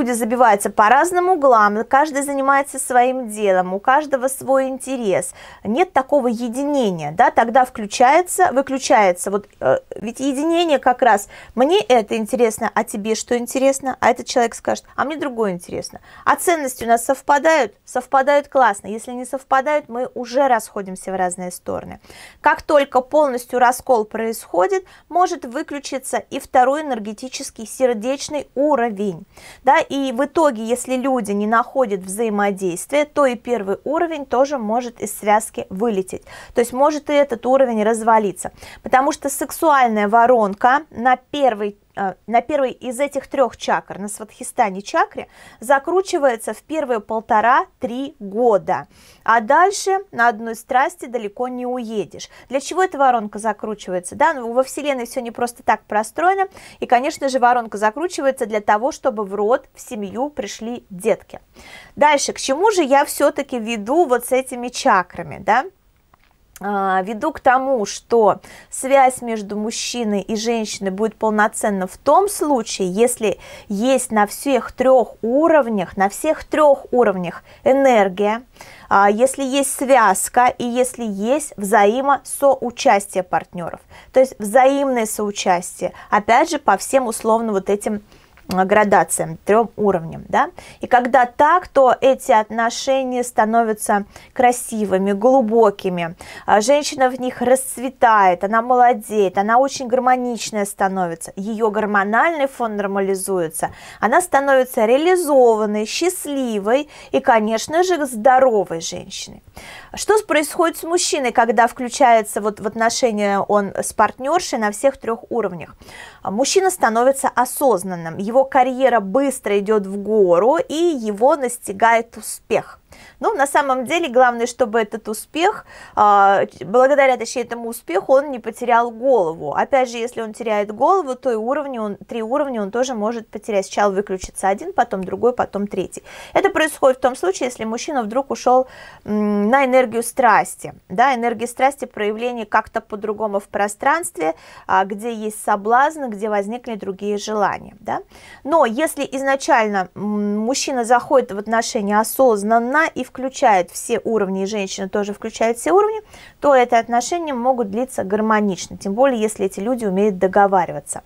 Паскуде забивается по разным углам, каждый занимается своим делом, у каждого свой интерес. Нет такого единения, да, тогда включается, выключается. Вот э, ведь единение как раз, мне это интересно, а тебе что интересно? А этот человек скажет, а мне другое интересно. А ценности у нас совпадают? Совпадают классно. Если не совпадают, мы уже расходимся в разные стороны. Как только полностью раскол происходит, может выключиться и второй энергетический сердечный уровень. Да, и в итоге, если люди не находят взаимодействия, то и первый уровень тоже может из связки вылететь. То есть может и этот уровень развалиться. Потому что сексуальная воронка на первый Э, на первой из этих трех чакр, на Сватхистане чакре, закручивается в первые полтора-три года, а дальше на одной страсти далеко не уедешь. Для чего эта воронка закручивается? Да, ну, во Вселенной все не просто так простроено, и, конечно же, воронка закручивается для того, чтобы в род, в семью пришли детки. Дальше, к чему же я все-таки веду вот с этими чакрами, да? А, веду к тому, что связь между мужчиной и женщиной будет полноценна в том случае, если есть на всех трех уровнях, на всех трех уровнях энергия, а, если есть связка и если есть взаимосоучастие партнеров, то есть взаимное соучастие, опять же, по всем условно вот этим Э, градациям, трем уровням. Да? И когда так, то эти отношения становятся красивыми, глубокими. А женщина в них расцветает, она молодеет, она очень гармоничная становится, ее гормональный фон нормализуется, она становится реализованной, счастливой и, конечно же, здоровой женщиной. Что происходит с мужчиной, когда включается вот в отношения он с партнершей на всех трех уровнях? Мужчина становится осознанным, его его карьера быстро идет в гору, и его настигает успех. Ну, на самом деле главное, чтобы этот успех, а, благодаря, точнее, этому успеху он не потерял голову. Опять же, если он теряет голову, то и уровни он, три уровня он тоже может потерять. Сначала выключится один, потом другой, потом третий. Это происходит в том случае, если мужчина вдруг ушел на энергию страсти. Да, энергия страсти проявление как-то по-другому в пространстве, а, где есть соблазн, где возникли другие желания. Да? Но если изначально мужчина заходит в отношения осознанно, она и включает все уровни, и женщина тоже включает все уровни, то эти отношения могут длиться гармонично, тем более если эти люди умеют договариваться.